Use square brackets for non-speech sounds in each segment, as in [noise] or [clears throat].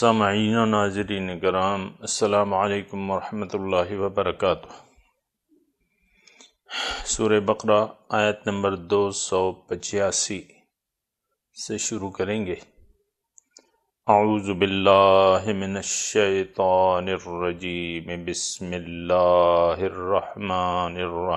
सामीन नाजरीन कराम अल्लाम वरहमल वर्क सूर बकर आयत नंबर दो सौ पचासी से शुरू करेंगे आउज़बिल्लाशतरजीम बसमिल्लर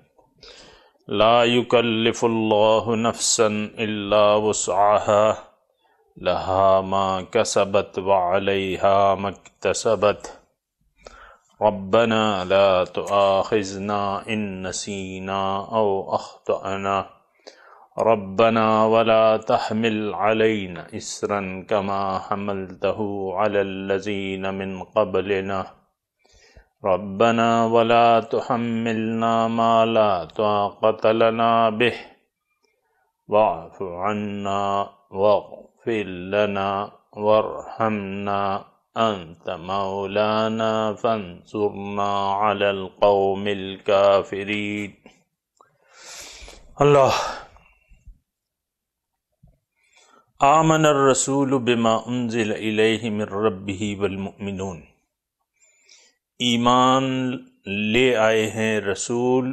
ला युकल्लिफ़ुल्लाहु नफ़सन इल्ला वसआहा लहा मा कसबत व अलैहा मक्तसबत रब्बना ला तुआखिज़ना इन नसीना औ अख्तअना रब्बना वला तहमिल अलैना इसरन कमा हमलतहु अलल्लज़ीन मिन क़बलिना ربنا ولا تحملنا ما لا طاقة لنا به واعف عنا واغفر لنا وارحمنا أنت مولانا فانصرنا على القوم الكافرين الله آمن الرسول بما أنزل إليه من ربه والمؤمنون ईमान ले आए हैं रसूल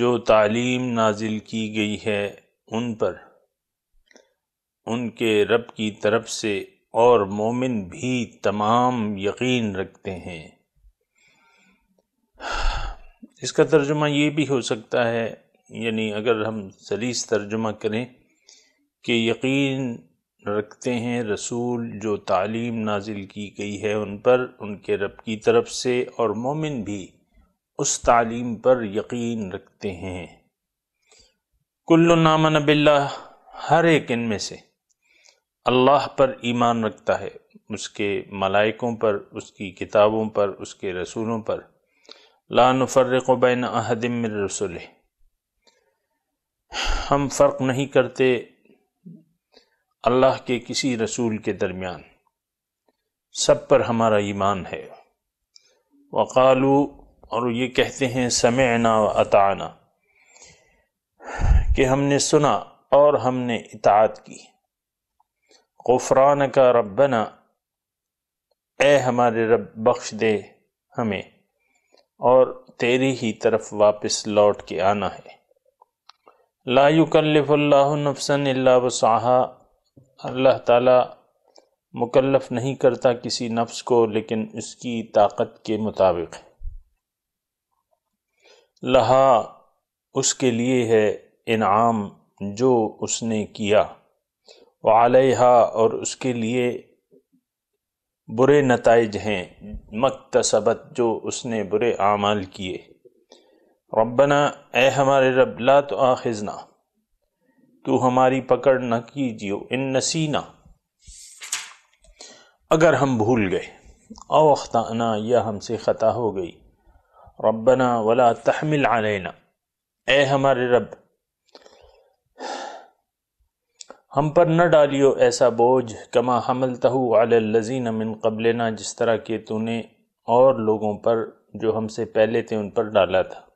जो तालीम नाजिल की गई है उन पर उनके रब की तरफ से और मोमिन भी तमाम यकीन रखते हैं इसका तर्जुमा ये भी हो सकता है यानी अगर हम सलीस तर्जुमा करें कि यकीन रखते हैं रसूल जो तालीम नाजिल की गई है उन पर उनके रब की तरफ से और मोमिन भी उस तालीम पर यकीन रखते हैं कुल्लु नामन बिल्ला हर एक इनमें से अल्लाह पर ईमान रखता है उसके मलाइकों पर उसकी किताबों पर उसके रसूलों पर लानफ़र्रबैन अहदम रसुल हम फ़र्क नहीं करते अल्लाह के किसी रसूल के दरमियान सब पर हमारा ईमान है वक़ालू और ये कहते हैं समय व अताना कि हमने सुना और हमने इतात की गफरान का रबना ए हमारे रब बख्श दे हमें और तेरी ही तरफ वापस लौट के आना है लायुकल्लफ़ल्लाफसन नफसन वसाहा अल्लाह ताला मुकल्लफ नहीं करता किसी नफ्स को लेकिन उसकी ताकत के मुताबिक लहा उसके लिए है इनाम जो उसने किया वालहा और उसके लिए बुरे नतज हैं मकतसबत जो उसने बुरे आमाल किए रबना ए हमारे रब ला तो आखिजना तू हमारी पकड़ न कीजियो इन नसीना अगर हम भूल गए अवख्ता यह हमसे ख़ता हो गई रबना वला तहमिल आलना ए हमारे रब हम पर न डालियो ऐसा बोझ कमा हमल तहु आलजीन मिन कबलना जिस तरह के तूने और लोगों पर जो हमसे पहले थे उन पर डाला था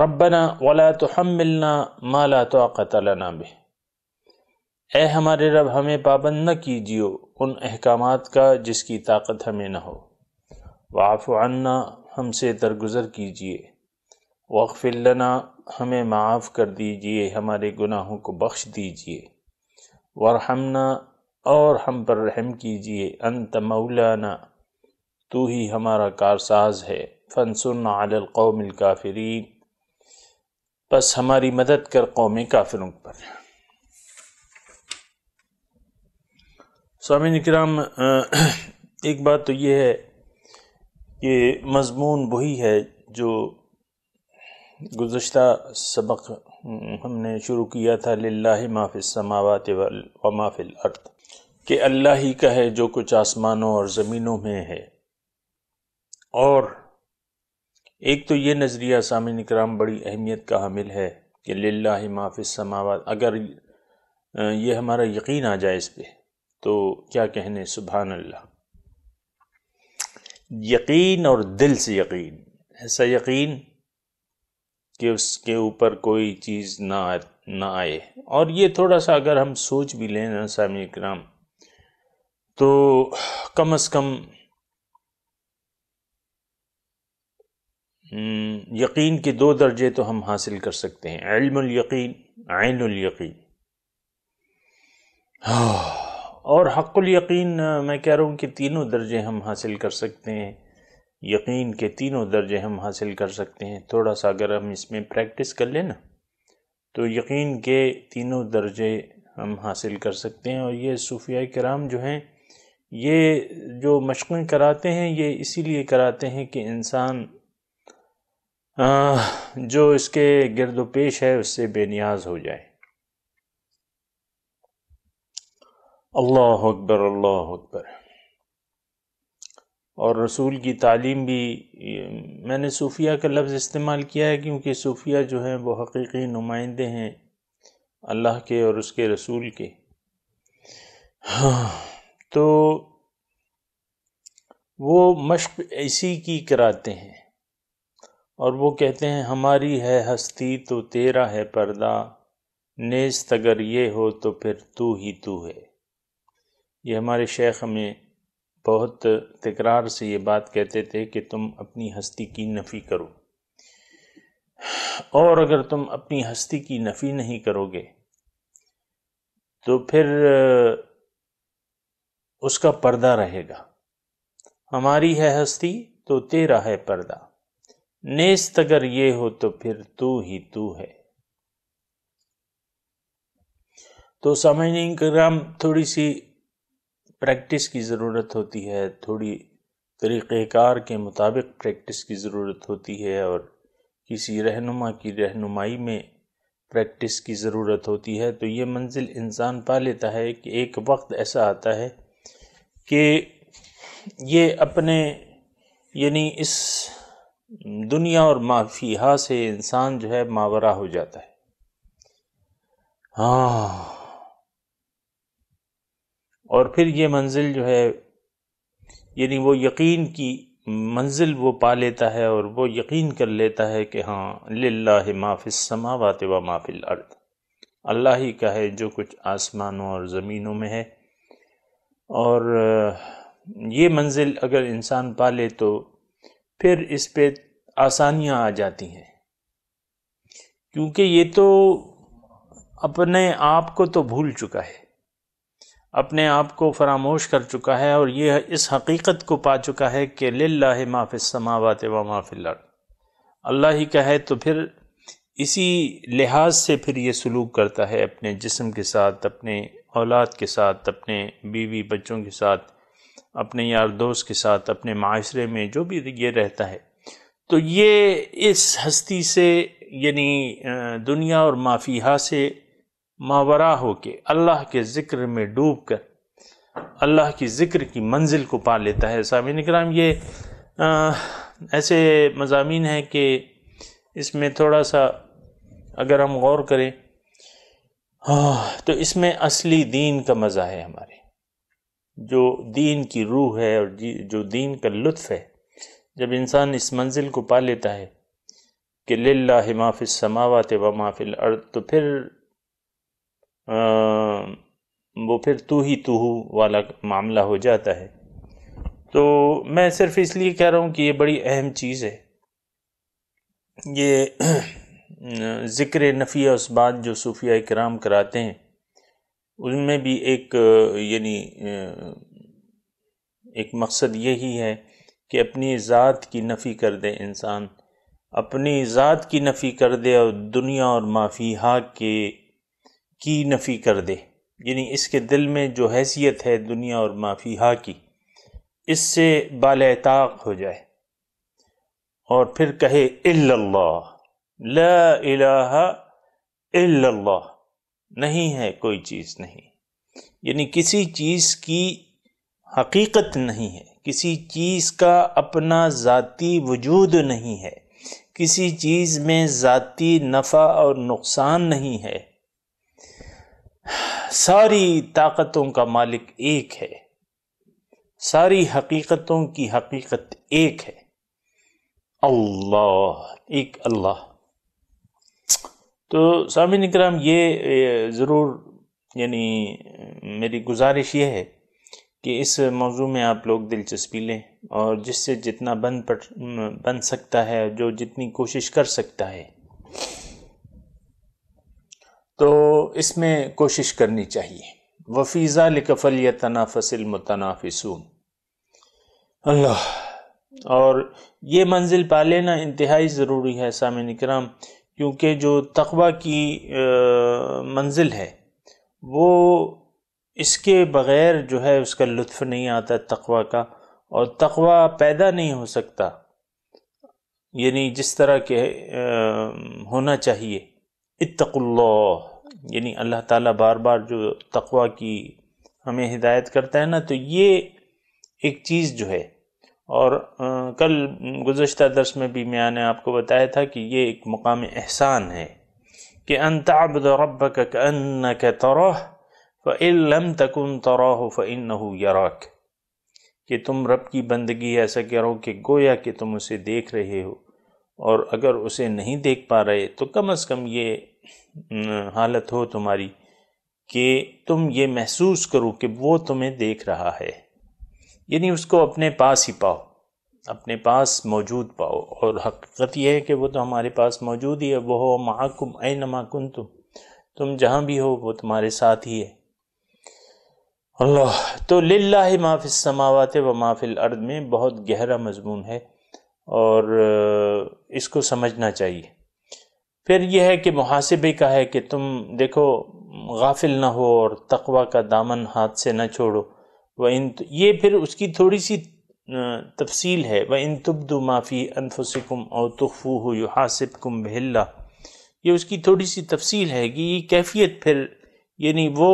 रबना वला तो हम मिलना माला तो आकतलना बे ए हमारे रब हमें पाबंद न कीजियो उन अहकाम का जिसकी ताकत हमें न हो वाफ़ अन्ना हमसे दरगुजर कीजिए वक्फ़िलना हमें माफ़ कर दीजिए हमारे गुनाहों को बख्श दीजिए वरहमना और हम पर रहम कीजिए अंत मौलाना तू ही हमारा कारसाज है फ़नसुन आलकौमिल काफरीन बस हमारी मदद कर कौमी काफिरों पर स्वामी निकराम एक बात तो ये है कि मज़मून वही है जो गुज्तः सबक हमने शुरू किया था लाला माफ़ समावत व माफ़िल अर्थ कि अल्लाह ही का है जो कुछ आसमानों और ज़मीनों में है और एक तो ये नज़रिया सामिन कराम बड़ी अहमियत का हामिल है कि लाला माफ़ समावत अगर ये हमारा यकीन आ जाए इस पर तो क्या कहने सुबहान अल्लाह यकीन और दिल से यकीन ऐसा यकीन कि उसके ऊपर कोई चीज़ ना ना आए और ये थोड़ा सा अगर हम सोच भी लें ना सामी कराम तो कम अज़ कम हम्म, यकीन के दो दर्जे तो हम हासिल कर सकते हैं इल्मयकीन आइनयकीन हाँ, और यकीन मैं कह रहा हूँ कि तीनों दर्जे हम हासिल कर सकते हैं यकीन के तीनों दर्जे हम हासिल कर सकते हैं थोड़ा सा अगर हम इसमें प्रैक्टिस कर लें ना तो यकीन के तीनों दर्जे हम हासिल कर सकते हैं और ये सूफिया कराम जो हैं ये जो मशक़ें कराते हैं ये इसीलिए कराते हैं कि इंसान जो इसके गिरद पेश है उससे बेनियाज हो जाए अल्लाह अकबर अल्लाह अकबर और रसूल की तालीम भी मैंने सूफिया का लफ्ज़ इस्तेमाल किया है क्योंकि सूफिया जो हैं वो हकीकी नुमाइंदे हैं अल्लाह के और उसके रसूल के हाँ तो वो मश्क इसी की कराते हैं और वो कहते हैं हमारी है हस्ती तो तेरा है पर्दा नेस्त अगर ये हो तो फिर तू ही तू है ये हमारे शेख हमें बहुत तकरार से ये बात कहते थे कि तुम अपनी हस्ती की नफ़ी करो और अगर तुम अपनी हस्ती की नफ़ी नहीं करोगे तो फिर उसका पर्दा रहेगा हमारी है हस्ती तो तेरा है पर्दा नेस्त अगर ये हो तो फिर तू ही तू है तो समझने ग्राम थोड़ी सी प्रैक्टिस की ज़रूरत होती है थोड़ी तरीक़ार के मुताबिक प्रैक्टिस की ज़रूरत होती है और किसी रहनुमा की रहनुमाई में प्रैक्टिस की ज़रूरत होती है तो ये मंजिल इंसान पा लेता है कि एक वक्त ऐसा आता है कि ये अपने यानी इस दुनिया और माफिया से इंसान जो है मावरा हो जाता है हाँ और फिर ये मंजिल जो है यानी वो यकीन की मंजिल वो पा लेता है और वो यकीन कर लेता है कि हाँ लाही माफिस समावत व माफिल अर्द अल्लाह ही का है जो कुछ आसमानों और ज़मीनों में है और ये मंजिल अगर इंसान पा ले तो फिर इस पे आसानियां आ जाती हैं क्योंकि ये तो अपने आप को तो भूल चुका है अपने आप को फरामोश कर चुका है और ये इस हकीकत को पा चुका है कि लाह माफ़ समावत व माफिल अल्लाह ही कहे तो फिर इसी लिहाज से फिर ये सलूक करता है अपने जिस्म के साथ अपने औलाद के साथ अपने बीवी बच्चों के साथ अपने यार दोस्त के साथ अपने माशरे में जो भी ये रहता है तो ये इस हस्ती से यानी दुनिया और माफिया से मावरा हो के अल्लाह के ज़िक्र में डूब कर अल्लाह की ज़िक्र की मंजिल को पा लेता है सामिन कराम ये आ, ऐसे मजामी हैं कि इसमें थोड़ा सा अगर हम गौर करें हाँ, तो इसमें असली दीन का मज़ा है हमारे जो दीन की रूह है और जो दीन का लुत्फ़ है जब इंसान इस मंजिल को पा लेता है कि ला माफ़ समावत व माफिल अर्द तो फिर आ, वो फिर तू ही तू वाला मामला हो जाता है तो मैं सिर्फ इसलिए कह रहा हूँ कि ये बड़ी अहम चीज़ है ये [clears throat] ज़िक्र नफ़ी उस बात जो सूफिया कराम कराते हैं उनमें भी एक यानी एक मकसद यही है कि अपनी ज़ात की नफ़ी कर दे इंसान अपनी ज़ात की नफ़ी कर दे और दुनिया और माफिया के की नफ़ी कर दे यानी इसके दिल में जो हैसियत है दुनिया और माफिया की इससे बालताक हो जाए और फिर कहे इल्लल्लाह ला इलाहा इल्लल्लाह नहीं है कोई चीज़ नहीं यानी किसी चीज़ की हकीकत नहीं है किसी चीज़ का अपना ज़ाती वजूद नहीं है किसी चीज़ में ज़ाती नफ़ा और नुकसान नहीं है सारी ताकतों का मालिक एक है सारी हकीकतों की हकीकत एक है अल्लाह एक अल्लाह तो सामिन इक्राम ये ज़रूर यानी मेरी गुजारिश ये है कि इस मौजू में आप लोग दिलचस्पी लें और जिससे जितना बन पट बन सकता है जो जितनी कोशिश कर सकता है तो इसमें कोशिश करनी चाहिए वफीज़ा लिकफल या तनाफसल मुतनाफिसून अल्लाह और ये मंजिल पा लेना इंतहाई ज़रूरी है सामिन कराम क्योंकि जो तकवा की मंजिल है वो इसके बग़ैर जो है उसका लुत्फ़ नहीं आता तकवा का और तकवा पैदा नहीं हो सकता यानी जिस तरह के होना चाहिए इत्तकुल्लाह यानी अल्लाह ताला बार बार जो तकवा की हमें हिदायत करता है ना तो ये एक चीज़ जो है और कल गुज्त दरस में भी मैंने आपको बताया था कि ये एक मुक़ाम एहसान है कि अनताबद रब कन्न के तरह फ़लम तकन तरह फ़िन यराक कि तुम रब की बंदगी ऐसा करो कि गोया कि तुम उसे देख रहे हो और अगर उसे नहीं देख पा रहे तो कम अज़ कम ये हालत हो तुम्हारी कि तुम ये महसूस करो कि वो तुम्हें देख रहा है यानी उसको अपने पास ही पाओ अपने पास मौजूद पाओ और हकीकत यह है कि वो तो हमारे पास मौजूद ही है वह हो महाकुम ए नमाकुन तुम तुम जहाँ भी हो वो तुम्हारे साथ ही है अल्लाह तो लाला माफ़ समावत व माफिल अर्द में बहुत गहरा मजमून है और इसको समझना चाहिए फिर यह है कि मुहासिबे का है कि तुम देखो गाफिल ना हो और तकवा का दामन हाथ से ना छोड़ो व इन ये फिर उसकी थोड़ी सी तफसील है व इन तब्दु माफ़ी अनफुसकुम और तुफ़ू हो यु कुम बहल्ला ये उसकी थोड़ी सी तफसील है कि ये कैफियत फिर यानी वो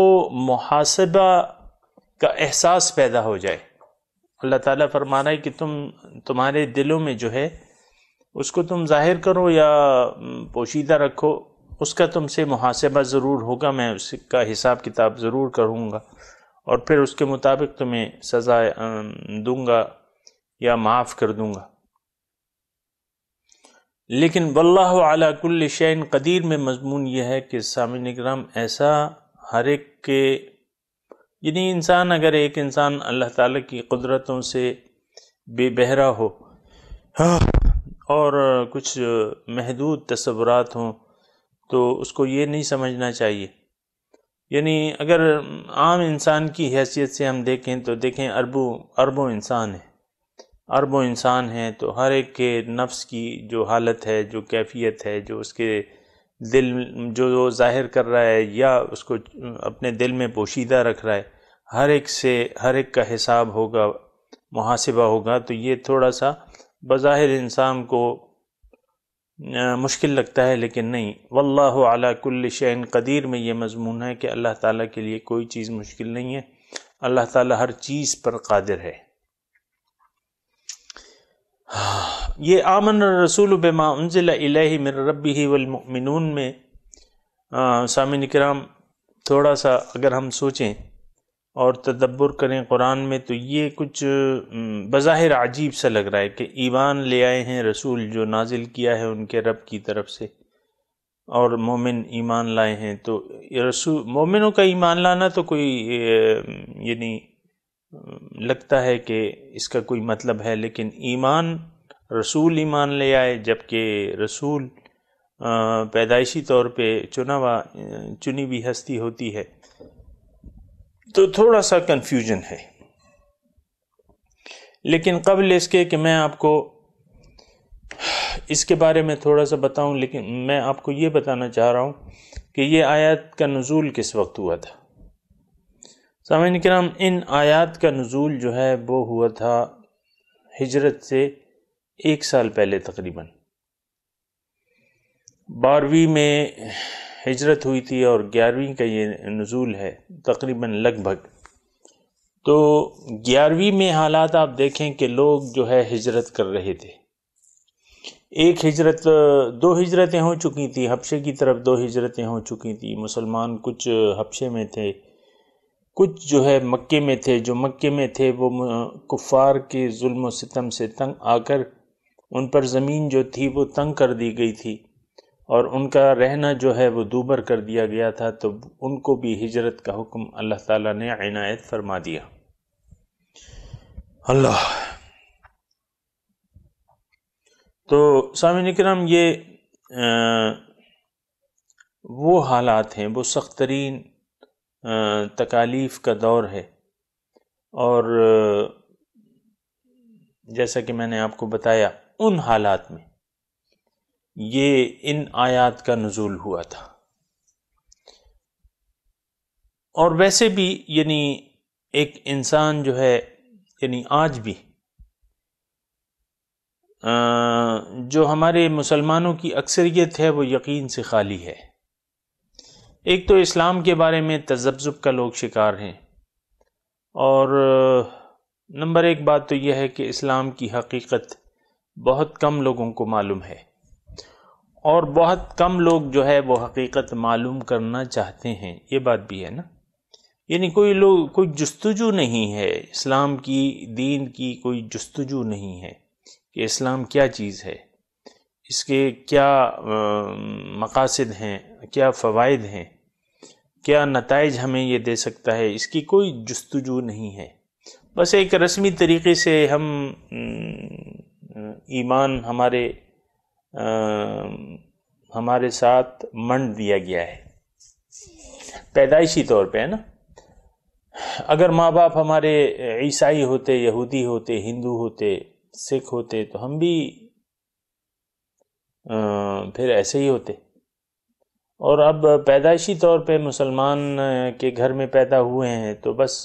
मुहासबा का एहसास पैदा हो जाए अल्लाह ताला फरमाना है कि तुम तुम्हारे दिलों में जो है उसको तुम जाहिर करो या पोशीदा रखो उसका तुमसे मुहासबा ज़रूर होगा मैं उसका हिसाब किताब ज़रूर करूँगा और फिर उसके मुताबिक तुम्हें सज़ा दूंगा या माफ़ कर दूंगा लेकिन वल्लाह कुल शैन कदीर में मजमून यह है कि सामिन निगराम ऐसा हर एक के यानी इंसान अगर एक इंसान अल्लाह ताला की कुदरतों से बेबहरा हो हाँ, और कुछ महदूद तस्वरत हों तो उसको ये नहीं समझना चाहिए यानी अगर आम इंसान की हैसियत से हम देखें तो देखें अरबों अरबों इंसान हैं अरबों इंसान हैं तो हर एक के नफ्स की जो हालत है जो कैफियत है जो उसके दिल जो वो ज़ाहिर कर रहा है या उसको अपने दिल में पोशीदा रख रहा है हर एक से हर एक का हिसाब होगा मुहासिबा होगा तो ये थोड़ा सा बज़ाहिर इंसान को मुश्किल लगता है लेकिन नहीं वल्लाह अला कुल शैन कदीर में ये मजमून है कि अल्लाह ताला के लिए कोई चीज़ मुश्किल नहीं है अल्लाह ताला हर चीज़ पर कादिर है ये आमन रसूल बेमा उनजिला मेरे रबी ही वलमिन में सामिन कराम थोड़ा सा अगर हम सोचें और तदब्बर करें कुरान में तो ये कुछ बज़ाहिर अजीब सा लग रहा है कि ईमान ले आए हैं रसूल जो नाजिल किया है उनके रब की तरफ से और मोमिन ईमान लाए हैं तो रसूल मोमिनों का ईमान लाना तो कोई यानी लगता है कि इसका कोई मतलब है लेकिन ईमान रसूल ईमान ले आए जबकि रसूल पैदाइशी तौर पर चुना चुनी हुई हस्ती होती है तो थोड़ा सा कन्फ्यूजन है लेकिन कबल इसके कि मैं आपको इसके बारे में थोड़ा सा बताऊं लेकिन मैं आपको ये बताना चाह रहा हूँ कि ये आयत का नज़ूल किस वक्त हुआ था सामिन कराम इन आयत का नज़ूल जो है वो हुआ था हिजरत से एक साल पहले तकरीबन बारहवीं में हिजरत हुई थी और ग्यारहवीं का ये नज़ुल है तकरीबन लगभग तो ग्यारहवीं में हालात आप देखें कि लोग जो है हिजरत कर रहे थे एक हिजरत दो हिजरतें हो चुकी थी हबशे की तरफ दो हिजरतें हो चुकी थी मुसलमान कुछ हबशे में थे कुछ जो है मक्के में थे जो मक्के में थे वो कुफ़ार के जुल्म सितम से तंग आकर उन पर ज़मीन जो थी वो तंग कर दी गई थी और उनका रहना जो है वो दूबर कर दिया गया था तो उनको भी हिजरत का हुक्म अल्लाह ताला ने इनायत फरमा दिया अल्लाह तो सामिन कराम ये आ, वो हालात हैं वो सख्त तरीन तकालीफ़ का दौर है और जैसा कि मैंने आपको बताया उन हालात में ये इन आयात का नज़ुल हुआ था और वैसे भी यानी एक इंसान जो है यानी आज भी जो हमारे मुसलमानों की अक्सरियत है वो यकीन से खाली है एक तो इस्लाम के बारे में तजब्ज़ुब का लोग शिकार हैं और नंबर एक बात तो यह है कि इस्लाम की हकीकत बहुत कम लोगों को मालूम है और बहुत कम लोग जो है वो हकीकत मालूम करना चाहते हैं ये बात भी है ना यानी कोई लोग कोई जस्तजू नहीं है इस्लाम की दीन की कोई जस्तजू नहीं है कि इस्लाम क्या चीज़ है इसके क्या मकासद हैं क्या फ़वाद हैं क्या नतज हमें ये दे सकता है इसकी कोई जस्तजू नहीं है बस एक रस्मी तरीके से हम ईमान हमारे हमारे साथ मंड दिया गया है पैदाइशी तौर पे है ना अगर माँ बाप हमारे ईसाई होते यहूदी होते हिंदू होते सिख होते तो हम भी आ, फिर ऐसे ही होते और अब पैदाइशी तौर पे मुसलमान के घर में पैदा हुए हैं तो बस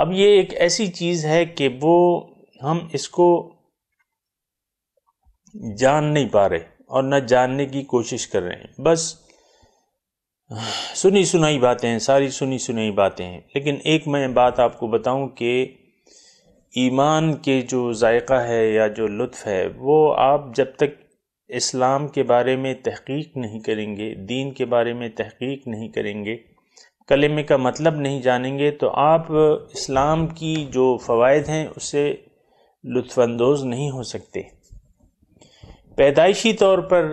अब ये एक ऐसी चीज़ है कि वो हम इसको जान नहीं पा रहे और न जानने की कोशिश कर रहे हैं बस सुनी सुनाई बातें हैं सारी सुनी सुनाई बातें हैं लेकिन एक मैं बात आपको बताऊं कि ईमान के जो जायका है या जो लुत्फ़ है वो आप जब तक इस्लाम के बारे में तहकीक नहीं करेंगे दीन के बारे में तहकीक नहीं करेंगे कलेमे का मतलब नहीं जानेंगे तो आप इस्लाम की जो फ़वाद हैं उससे लुत्फानंदोज़ नहीं हो सकते पैदाइशी तौर पर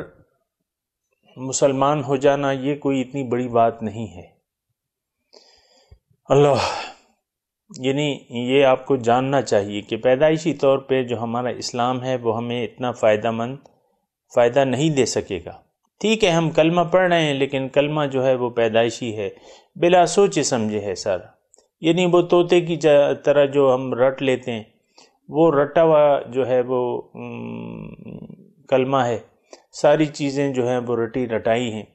मुसलमान हो जाना ये कोई इतनी बड़ी बात नहीं है अल्लाह यानी ये आपको जानना चाहिए कि पैदाइशी तौर पे जो हमारा इस्लाम है वो हमें इतना फ़ायदा मंद फ़ायदा नहीं दे सकेगा ठीक है हम कलमा पढ़ रहे हैं लेकिन कलमा जो है वो पैदाइशी है बिला सोचे समझे है सर यानी वो तोते की तरह जो हम रट लेते हैं वो रटा हुआ जो है वो कलमा है सारी चीज़ें जो हैं वो रटी रटाई हैं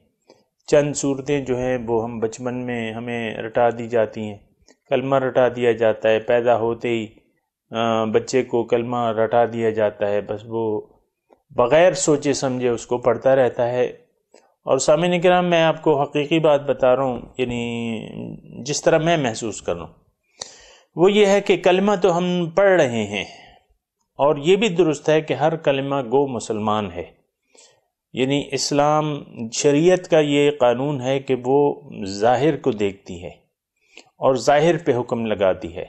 चंद सूरतें जो हैं वो हम बचपन में हमें रटा दी जाती हैं कलमा रटा दिया जाता है पैदा होते ही बच्चे को कलमा रटा दिया जाता है बस वो बग़ैर सोचे समझे उसको पढ़ता रहता है और सामिन कराम मैं आपको हकीकी बात बता रहा हूँ यानी जिस तरह मैं महसूस कर रहा हूँ वो ये है कि कलमा तो हम पढ़ रहे हैं और ये भी दुरुस्त है कि हर कलमा गो मुसलमान है यानी इस्लाम शरीयत का ये कानून है कि वो ज़ाहिर को देखती है और ज़ाहिर पे हुक्म लगाती है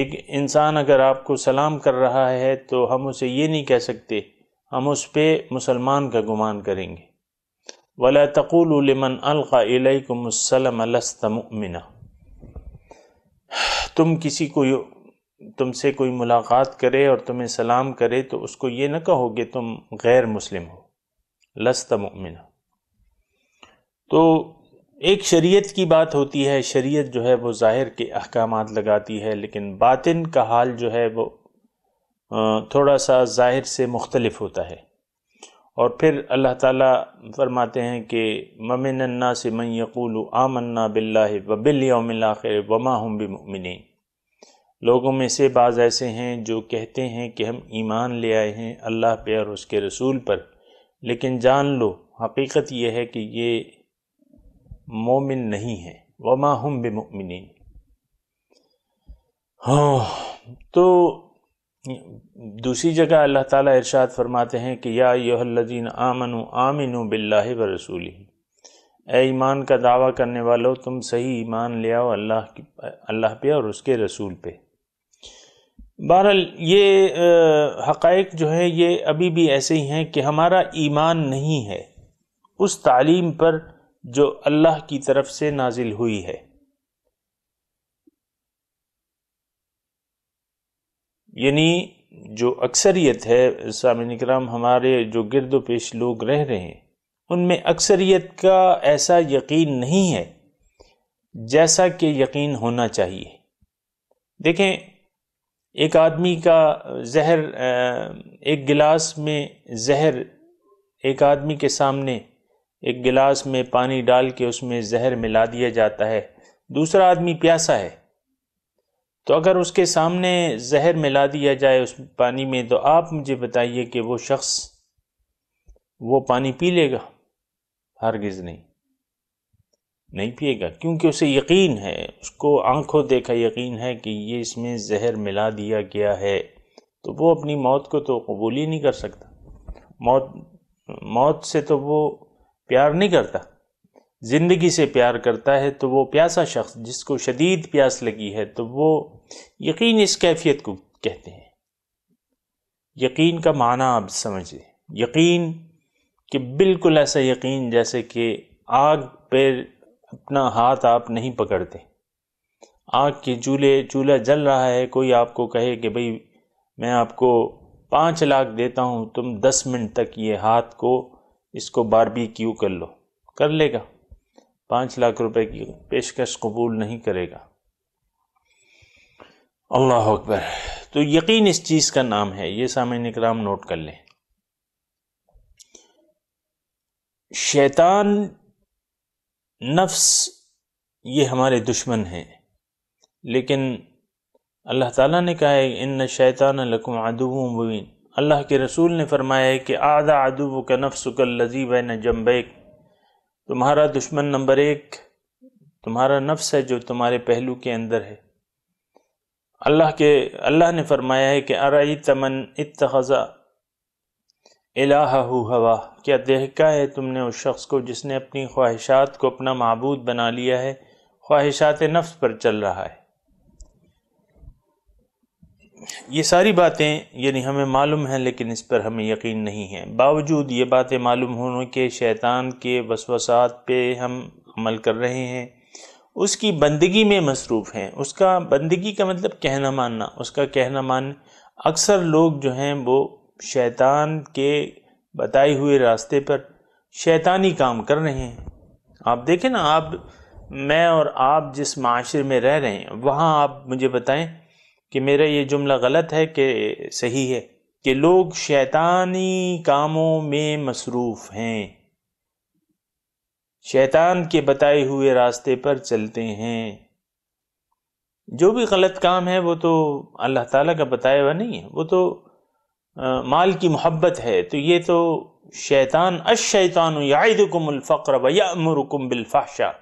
एक इंसान अगर आपको सलाम कर रहा है तो हम उसे ये नहीं कह सकते हम उस पर मुसलमान का गुमान करेंगे वला तकुलमन अलक़ाकुमसलमस्तमिना तुम किसी को तुमसे कोई मुलाकात करे और तुम्हें सलाम करे तो उसको ये न कहोगे तुम गैर मुस्लिम हो लस्त मुमिन तो एक शरीयत की बात होती है शरीयत जो है वो ज़ाहिर के अहकाम लगाती है लेकिन बातिन का हाल जो है वो थोड़ा सा ज़ाहिर से मुख्तलफ होता है और फिर अल्लाह ताला फरमाते हैं कि ममिनन्ना से मैं यकूल आमन्ना बिल्ला व आखिर वमा हम बिमिन लोगों में से बाज़ ऐसे हैं जो कहते हैं कि हम ईमान ले आए हैं अल्लाह पे और उसके रसूल पर लेकिन जान लो हकीकत यह है कि ये मोमिन नहीं है वमा हम बेमिन हाँ तो दूसरी जगह अल्लाह ताला इरशाद फरमाते हैं कि या यदीन आमन आमिन बिल्ला व रसूल ए ईमान का दावा करने वालों तुम सही ईमान ले आओ अल्लाह की अल्लाह पे और उसके रसूल पे बहरहाल ये हक़ जो है ये अभी भी ऐसे ही हैं कि हमारा ईमान नहीं है उस तालीम पर जो अल्लाह की तरफ से नाजिल हुई है यानी जो अक्सरियत है सामिन कराम हमारे जो गिरद पेश लोग रह रहे हैं उनमें अक्सरियत का ऐसा यकीन नहीं है जैसा कि यकीन होना चाहिए देखें एक आदमी का जहर एक गिलास में जहर एक आदमी के सामने एक गिलास में पानी डाल के उसमें जहर मिला दिया जाता है दूसरा आदमी प्यासा है तो अगर उसके सामने जहर मिला दिया जाए उस पानी में तो आप मुझे बताइए कि वो शख्स वो पानी पी लेगा हरगिज़ नहीं नहीं पिएगा क्योंकि उसे यकीन है उसको आंखों देखा यकीन है कि ये इसमें जहर मिला दिया गया है तो वो अपनी मौत को तो कबूल ही नहीं कर सकता मौत मौत से तो वो प्यार नहीं करता ज़िंदगी से प्यार करता है तो वो प्यासा शख्स जिसको शदीद प्यास लगी है तो वो यकीन इस कैफियत को कहते हैं यकीन का माना आप समझिए यकीन कि बिल्कुल ऐसा यकीन जैसे कि आग पर अपना हाथ आप नहीं पकड़ते आँख के चूल्हे चूल्हा जल रहा है कोई आपको कहे कि भाई मैं आपको पाँच लाख देता हूँ तुम दस मिनट तक ये हाथ को इसको क्यों कर लो कर लेगा पाँच लाख रुपए की पेशकश कबूल नहीं करेगा अल्लाह अकबर तो यकीन इस चीज़ का नाम है ये सामने कराम नोट कर लें शैतान नफ्स ये हमारे दुश्मन हैं लेकिन अल्लाह ताला ने कहा है इन न शैतान लकुम अदुब मुबीन अल्लाह के रसूल ने फरमाया है कि आधा अदुब का नफ्स का लजीब है न जम्बैक तुम्हारा दुश्मन नंबर एक तुम्हारा नफ्स है जो तुम्हारे पहलू के अंदर है अल्लाह के अल्लाह ने फरमाया है कि अरई तमन इत इलाहू हवा क्या देखा है तुमने उस शख्स को जिसने अपनी ख्वाहिशात को अपना मबूद बना लिया है ख्वाहिशात नफ्स पर चल रहा है ये सारी बातें यानी हमें मालूम हैं लेकिन इस पर हमें यकीन नहीं है बावजूद ये बातें मालूम होने के शैतान के वसवसात पे हम अमल कर रहे हैं उसकी बंदगी में मसरूफ़ हैं उसका बंदगी का मतलब कहना मानना उसका कहना मानना अक्सर लोग जो हैं वो शैतान के बताए हुए रास्ते पर शैतानी काम कर रहे हैं आप देखें ना आप मैं और आप जिस माशरे में रह रहे हैं वहाँ आप मुझे बताएं कि मेरा ये जुमला गलत है कि सही है कि लोग शैतानी कामों में मसरूफ़ हैं शैतान के बताए हुए रास्ते पर चलते हैं जो भी गलत काम है वो तो अल्लाह ताला का बताया हुआ नहीं है वो तो माल की मोहब्बत है तो ये तो शैतान अश शैतान यादकुमफ़्र वमरकुम बिलफ़ाशा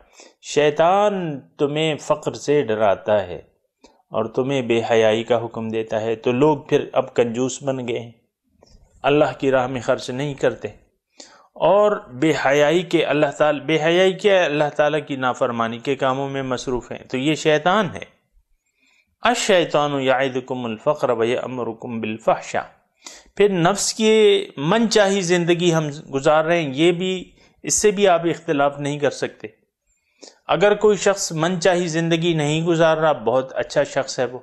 शैतान तुम्हें फ़क्र से डराता है और तुम्हें बेहयाई का हुक्म देता है तो लोग फिर अब कंजूस बन गए हैं अल्लाह की राह में खर्च नहीं करते और बेहयाई के अल्लाह ताला बेहयाई के अल्लाह ताला की नाफरमानी के कामों में मसरूफ़ हैं तो ये शैतान है अश शैतान यादकुमफ़्र वमरकुम बिलफ़ाशा फिर नफ्स की मन चाही ज़िंदगी हम गुजार रहे हैं ये भी इससे भी आप इख्तलाफ नहीं कर सकते अगर कोई शख्स मन चाही ज़िंदगी नहीं गुजार रहा बहुत अच्छा शख्स है वो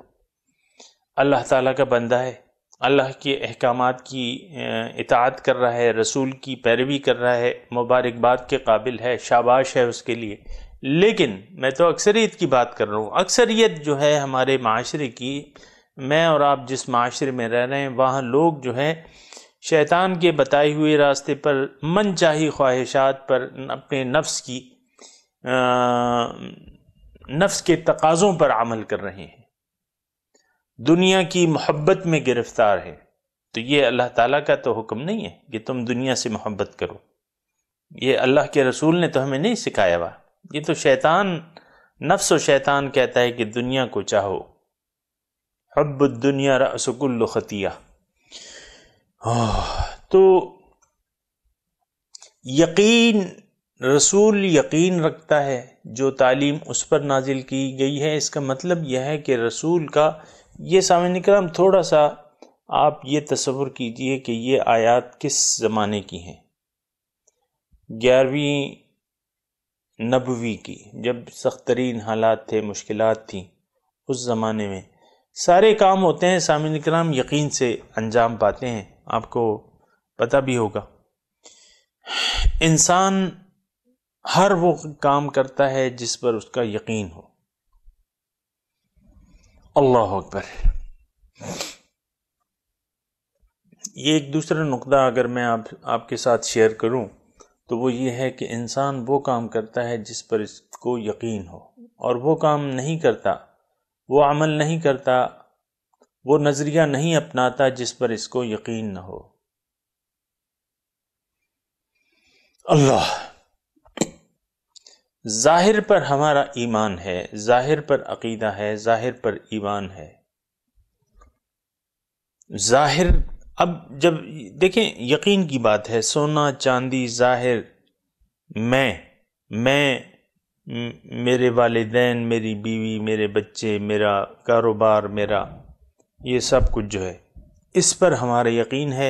अल्लाह ताला का बंदा है अल्लाह के अहकाम की इतात कर रहा है रसूल की पैरवी कर रहा है मुबारकबाद के काबिल है शाबाश है उसके लिए लेकिन मैं तो अक्सरीत की बात कर रहा हूँ अक्सरीत जो है हमारे माशरे की मैं और आप जिस माशरे में रह रहे हैं वहाँ लोग जो हैं शैतान के बताए हुए रास्ते पर मन चाही ख्वाहिशात पर अपने नफ्स की आ, नफ्स के तकाज़ों पर अमल कर रहे हैं दुनिया की मोहब्बत में गिरफ्तार है तो ये अल्लाह ताला का तो हुक्म नहीं है कि तुम दुनिया से मोहब्बत करो ये अल्लाह के रसूल ने तो हमें नहीं सिखाया हुआ ये तो शैतान नफ्स व शैतान कहता है कि दुनिया को चाहो हब दुनिया रसकुल्ल खतिया तो यकीन रसूल यकीन रखता है जो तालीम उस पर नाजिल की गई है इसका मतलब यह है कि रसूल का ये सामने कराम थोड़ा सा आप ये तस्वुर कीजिए कि ये आयात किस ज़माने की हैं ग्यारहवीं नबवी की जब सख्तरीन हालात थे मुश्किलात थी उस ज़माने में सारे काम होते हैं सामिन कराम यकीन से अंजाम पाते हैं आपको पता भी होगा इंसान हर वो काम करता है जिस पर उसका यकीन हो अल्लाह अकबर ये एक दूसरा नुकदा अगर मैं आप आपके साथ शेयर करूं तो वो ये है कि इंसान वो काम करता है जिस पर इसको यकीन हो और वो काम नहीं करता वो अमल नहीं करता वो नज़रिया नहीं अपनाता जिस पर इसको यकीन न हो अल्लाह ज़ाहिर पर हमारा ईमान है ज़ाहिर पर अकीदा है ज़ाहिर पर ईमान है ज़ाहिर अब जब देखें यकीन की बात है सोना चांदी ज़ाहिर मैं मैं मेरे वालदेन मेरी बीवी मेरे बच्चे मेरा कारोबार मेरा ये सब कुछ जो है इस पर हमारा यकीन है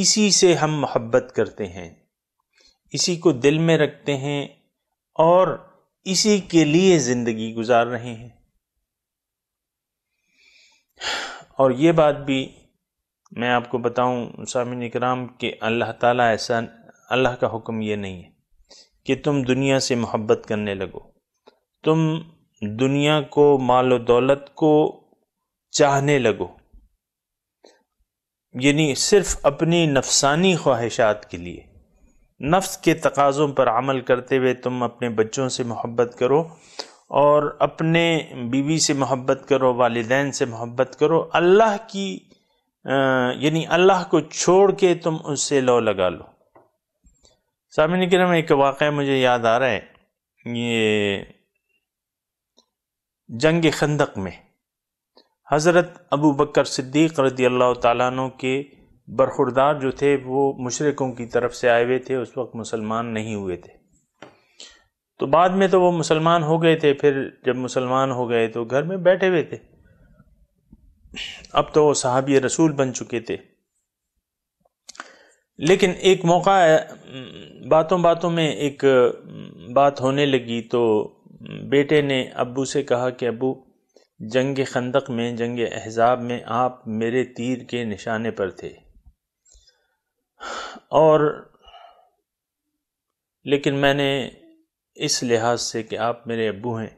इसी से हम मोहब्बत करते हैं इसी को दिल में रखते हैं और इसी के लिए ज़िंदगी गुजार रहे हैं और ये बात भी मैं आपको बताऊँ सामिन इकराम कि अल्लाह ताला ऐसा अल्लाह का हुक्म ये नहीं है कि तुम दुनिया से मोहब्बत करने लगो तुम दुनिया को माल और दौलत को चाहने लगो यानी सिर्फ अपनी नफसानी ख्वाहिशात के लिए नफ्स के तकाज़ों पर अमल करते हुए तुम अपने बच्चों से मोहब्बत करो और अपने बीवी से मोहब्बत करो वालदेन से मोहब्बत करो अल्लाह की यानी अल्लाह को छोड़ के तुम उससे लो लगा लो सामिन करम एक वाक़ मुझे याद आ रहा है ये जंग खंदक में हज़रत अबू बकर सिद्दीक़ रदी अल्लाह तु के बरखुरदार जो थे वो मशरक़ों की तरफ से आए हुए थे उस वक्त मुसलमान नहीं हुए थे तो बाद में तो वो मुसलमान हो गए थे फिर जब मुसलमान हो गए तो घर में बैठे हुए थे अब तो वो साहबी रसूल बन चुके थे लेकिन एक मौका बातों बातों में एक बात होने लगी तो बेटे ने अबू से कहा कि अबू जंग खंदक में जंग एहजाब में आप मेरे तीर के निशाने पर थे और लेकिन मैंने इस लिहाज से कि आप मेरे अबू हैं